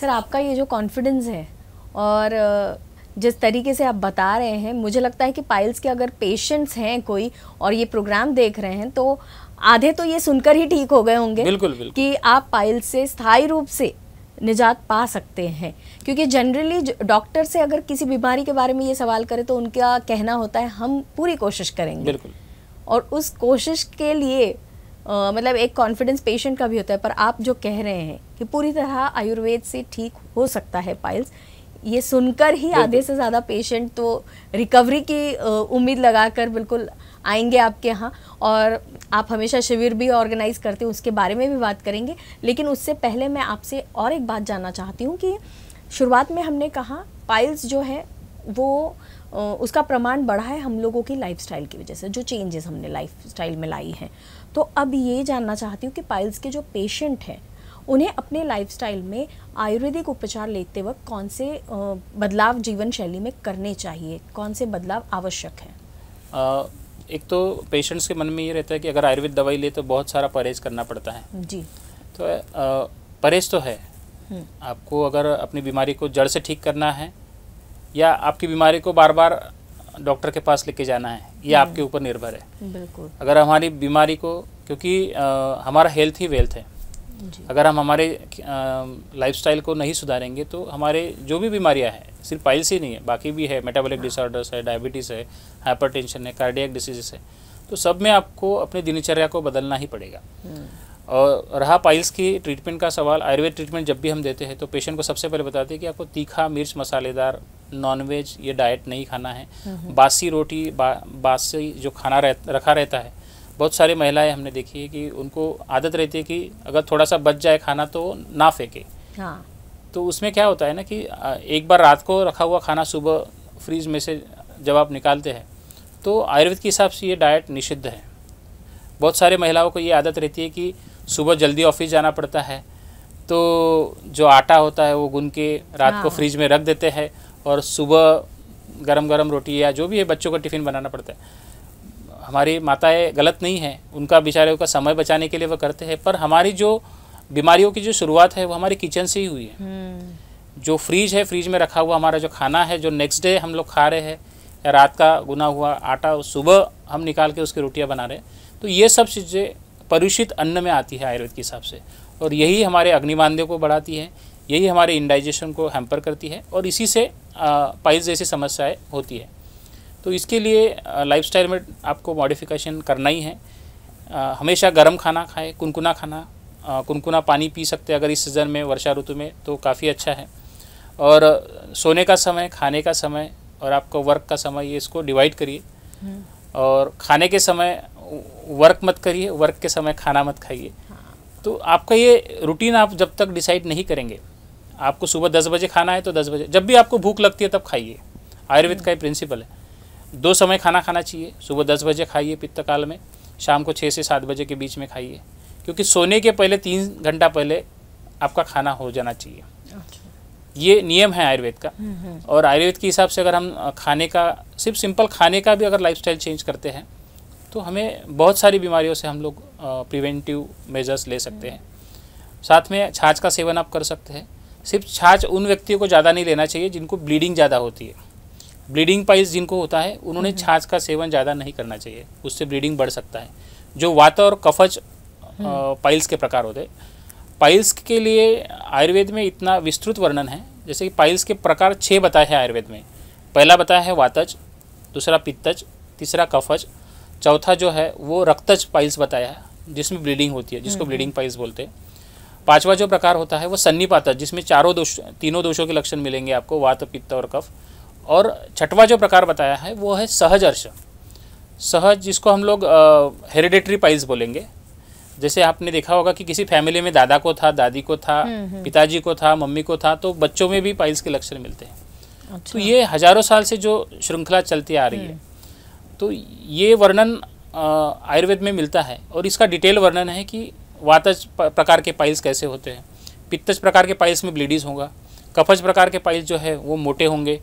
Sir आपका ये जो कॉन्फिडेंस है और जिस तरीके से आप बता रहे हैं मुझे लगता है कि पाइल्स के अगर पेशेंट्स हैं कोई और ये प्रोग्राम देख रहे हैं तो आधे तो ये सुनकर ही ठीक हो गए होंगे बिल्कुल, बिल्कुल। कि आप पाइल्स से स्थायी रूप से निजात पा सकते हैं क्योंकि जनरली डॉक्टर से अगर किसी बीमारी के बारे में ये सवाल करें तो उनका कहना होता है हम पूरी कोशिश करेंगे बिल्कुल और उस कोशिश के लिए आ, मतलब एक कॉन्फिडेंस पेशेंट का भी होता है पर आप जो कह रहे हैं कि पूरी तरह आयुर्वेद से ठीक हो सकता है पाइल्स ये सुनकर ही आधे से ज़्यादा पेशेंट तो रिकवरी की उम्मीद लगाकर बिल्कुल आएंगे आपके यहाँ और आप हमेशा शिविर भी ऑर्गेनाइज करते हो उसके बारे में भी बात करेंगे लेकिन उससे पहले मैं आपसे और एक बात जानना चाहती हूँ कि शुरुआत में हमने कहा पाइल्स जो है वो उसका प्रमाण बढ़ा है हम लोगों की लाइफ की वजह से जो चेंजेस हमने लाइफ में लाई हैं तो अब ये जानना चाहती हूँ कि पाइल्स के जो पेशेंट हैं उन्हें अपने लाइफस्टाइल में आयुर्वेदिक उपचार लेते वक्त कौन से बदलाव जीवन शैली में करने चाहिए कौन से बदलाव आवश्यक हैं एक तो पेशेंट्स के मन में ये रहता है कि अगर आयुर्वेद दवाई ले तो बहुत सारा परहेज करना पड़ता है जी तो परहेज तो है हम्म। आपको अगर अपनी बीमारी को जड़ से ठीक करना है या आपकी बीमारी को बार बार डॉक्टर के पास लेके जाना है ये हम्म। आपके ऊपर निर्भर है बिल्कुल अगर हमारी बीमारी को क्योंकि हमारा हेल्थ ही वेल्थ है अगर हम हमारे लाइफस्टाइल को नहीं सुधारेंगे तो हमारे जो भी बीमारियां हैं सिर्फ पाइल्स ही नहीं है बाकी भी है मेटाबॉलिक हाँ। डिसऑर्डर्स है डायबिटीज़ है हाइपरटेंशन है कार्डियक डिसीजेस है तो सब में आपको अपनी दिनचर्या को बदलना ही पड़ेगा हम्म। और रहा पाइल्स की ट्रीटमेंट का सवाल आयुर्वेद ट्रीटमेंट जब भी हम देते हैं तो पेशेंट को सबसे पहले बताते हैं कि आपको तीखा मिर्च मसालेदार नॉनवेज ये डाइट नहीं खाना है बासी रोटी बा, बासी जो खाना रह, रखा रहता है बहुत सारी महिलाएं हमने देखी है कि उनको आदत रहती है कि अगर थोड़ा सा बच जाए खाना तो ना फेंके हाँ। तो उसमें क्या होता है ना कि एक बार रात को रखा हुआ खाना सुबह फ्रीज में से जब आप निकालते हैं तो आयुर्वेद के हिसाब से ये डाइट निषिद्ध है बहुत सारे महिलाओं को ये आदत रहती है कि सुबह जल्दी ऑफिस जाना पड़ता है तो जो आटा होता है वो गुन के रात हाँ। को फ्रिज में रख देते हैं और सुबह गरम गरम रोटी या जो भी है बच्चों का टिफ़िन बनाना पड़ता है हमारी माताएं गलत नहीं हैं उनका बेचारे का समय बचाने के लिए वह करते हैं पर हमारी जो बीमारियों की जो शुरुआत है वो हमारी किचन से ही हुई है हम्म। जो फ्रीज है फ्रीज में रखा हुआ हमारा जो खाना है जो नेक्स्ट डे हम लोग खा रहे हैं या रात का गुना हुआ आटा सुबह हम निकाल के उसकी रोटियाँ बना रहे हैं तो ये सब चीज़ें परुषित अन्न में आती है आयुर्वेद के हिसाब से और यही हमारे अग्निमानदेव को बढ़ाती है यही हमारे इंडाइजेशन को हैम्पर करती है और इसी से पाइल्स जैसी समस्याएँ होती है तो इसके लिए लाइफ में आपको मॉडिफिकेशन करना ही है आ, हमेशा गर्म खाना खाए कुनकुना खाना आ, कुनकुना पानी पी सकते हैं अगर इस सीज़न में वर्षा ऋतु में तो काफ़ी अच्छा है और सोने का समय खाने का समय और आपको वर्क का समय ये इसको डिवाइड करिए हम्म। और खाने के समय वर्क मत करिए वर्क के समय खाना मत खाइए तो आपका ये रूटीन आप जब तक डिसाइड नहीं करेंगे आपको सुबह दस बजे खाना है तो दस बजे जब भी आपको भूख लगती है तब खाइए आयुर्वेद का ही हम्म। प्रिंसिपल है दो समय खाना खाना चाहिए सुबह दस बजे खाइए पित्तकाल में शाम को छः से सात बजे के बीच में खाइए क्योंकि सोने के पहले तीन घंटा पहले आपका खाना हो जाना चाहिए अच्छा। ये नियम है आयुर्वेद का हम्म, हम्म। और आयुर्वेद के हिसाब से अगर हम खाने का सिर्फ सिंपल खाने का भी अगर लाइफस्टाइल चेंज करते हैं तो हमें बहुत सारी बीमारियों से हम लोग प्रिवेंटिव मेजर्स ले सकते हैं साथ में छाछ का सेवन आप कर सकते हैं सिर्फ छाछ उन व्यक्तियों को ज़्यादा नहीं लेना चाहिए जिनको ब्लीडिंग ज़्यादा होती है ब्लीडिंग पाइल्स जिनको होता है उन्होंने हम्म। छाछ का सेवन ज़्यादा नहीं करना चाहिए उससे ब्लीडिंग बढ़ सकता है जो वात और कफज पाइल्स हम्म। के प्रकार होते पाइल्स के लिए आयुर्वेद में इतना विस्तृत वर्णन है जैसे कि पाइल्स के प्रकार छः बताए हैं आयुर्वेद में पहला बताया है वातज दूसरा पित्तज तीसरा कफज चौथा जो है वो रक्तज पाइल्स बताया है जिसमें ब्लीडिंग होती है जिसको ब्लीडिंग हम्म। पाइल्स बोलते हैं पांचवा जो प्रकार होता है वो सन्निपातज जिसमें चारों दोष तीनों दोषों के लक्षण मिलेंगे आपको वात पित्त और कफ और छठवा जो प्रकार बताया है वो है सहज अर्श सहज जिसको हम लोग हेरिडेटरी पाइल्स बोलेंगे जैसे आपने देखा होगा कि किसी फैमिली में दादा को था दादी को था हम्म, हम्म। पिताजी को था मम्मी को था तो बच्चों में भी पाइल्स के लक्षण मिलते हैं अच्छा। तो ये हजारों साल से जो श्रृंखला चलती आ रही है तो ये वर्णन आयुर्वेद में मिलता है और इसका डिटेल वर्णन है कि वातज प्रकार के पाइल्स कैसे होते हैं पित्तज प्रकार के पाइल्स में ब्लीडिज होगा कफज प्रकार के पाइल्स जो है वो मोटे होंगे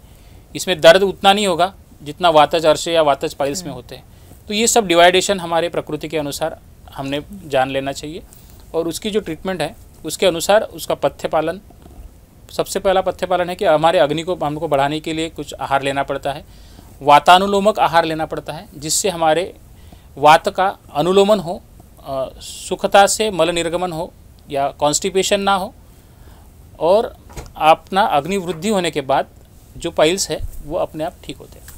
इसमें दर्द उतना नहीं होगा जितना वातज अर्श या वातज पाइल्स में हम्म। होते हैं तो ये सब डिवाइडेशन हमारे प्रकृति के अनुसार हमने जान लेना चाहिए और उसकी जो ट्रीटमेंट है उसके अनुसार उसका पथ्य पालन सबसे पहला पथ्य पालन है कि हमारे अग्नि को हमको बढ़ाने के लिए कुछ आहार लेना पड़ता है वातानुलोमक आहार लेना पड़ता है जिससे हमारे वात का अनुलोमन हो सुखता से मल निर्गमन हो या कॉन्स्टिपेशन ना हो और अपना अग्निवृद्धि होने के बाद जो पाइल्स है वो अपने आप ठीक होते हैं